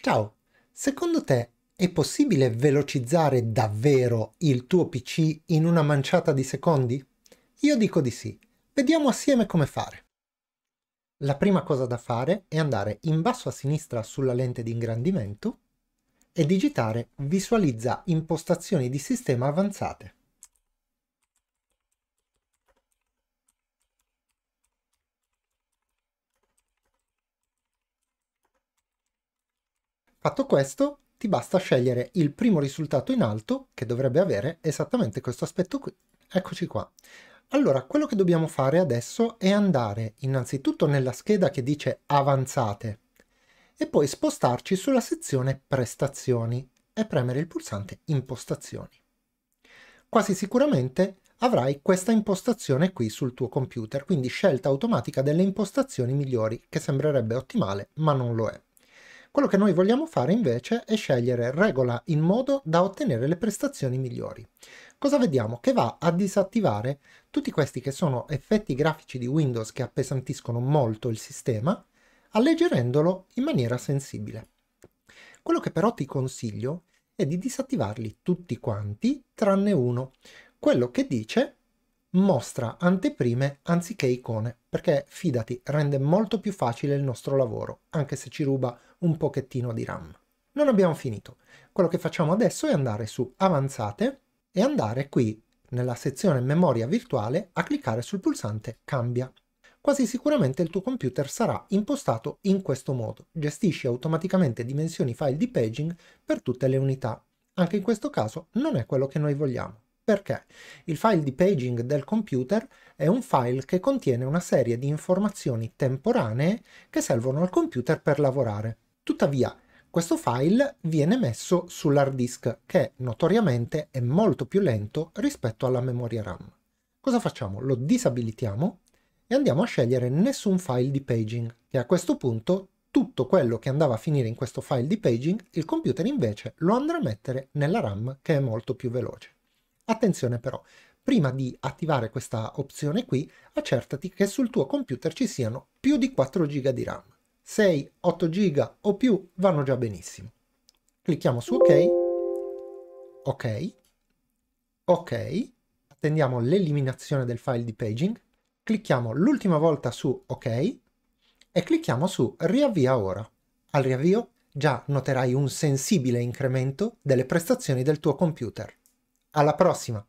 Ciao, secondo te è possibile velocizzare davvero il tuo PC in una manciata di secondi? Io dico di sì. Vediamo assieme come fare. La prima cosa da fare è andare in basso a sinistra sulla lente di ingrandimento e digitare Visualizza impostazioni di sistema avanzate. Fatto questo, ti basta scegliere il primo risultato in alto, che dovrebbe avere esattamente questo aspetto qui. Eccoci qua. Allora, quello che dobbiamo fare adesso è andare innanzitutto nella scheda che dice Avanzate e poi spostarci sulla sezione Prestazioni e premere il pulsante Impostazioni. Quasi sicuramente avrai questa impostazione qui sul tuo computer, quindi scelta automatica delle impostazioni migliori, che sembrerebbe ottimale, ma non lo è. Quello che noi vogliamo fare invece è scegliere regola in modo da ottenere le prestazioni migliori. Cosa vediamo? Che va a disattivare tutti questi che sono effetti grafici di Windows che appesantiscono molto il sistema, alleggerendolo in maniera sensibile. Quello che però ti consiglio è di disattivarli tutti quanti tranne uno, quello che dice mostra anteprime anziché icone perché fidati rende molto più facile il nostro lavoro, anche se ci ruba un pochettino di RAM. Non abbiamo finito. Quello che facciamo adesso è andare su Avanzate e andare qui nella sezione memoria virtuale a cliccare sul pulsante Cambia. Quasi sicuramente il tuo computer sarà impostato in questo modo. Gestisci automaticamente dimensioni file di paging per tutte le unità. Anche in questo caso non è quello che noi vogliamo. Perché? Il file di paging del computer è un file che contiene una serie di informazioni temporanee che servono al computer per lavorare. Tuttavia, questo file viene messo sull'hard disk che notoriamente è molto più lento rispetto alla memoria RAM. Cosa facciamo? Lo disabilitiamo e andiamo a scegliere nessun file di paging, e a questo punto tutto quello che andava a finire in questo file di paging il computer invece lo andrà a mettere nella RAM che è molto più veloce. Attenzione però, prima di attivare questa opzione qui, accertati che sul tuo computer ci siano più di 4 GB di RAM. 6, 8 GB o più vanno già benissimo. Clicchiamo su OK, OK, OK, attendiamo l'eliminazione del file di paging, clicchiamo l'ultima volta su OK e clicchiamo su Riavvia ora. Al riavvio già noterai un sensibile incremento delle prestazioni del tuo computer. Alla prossima!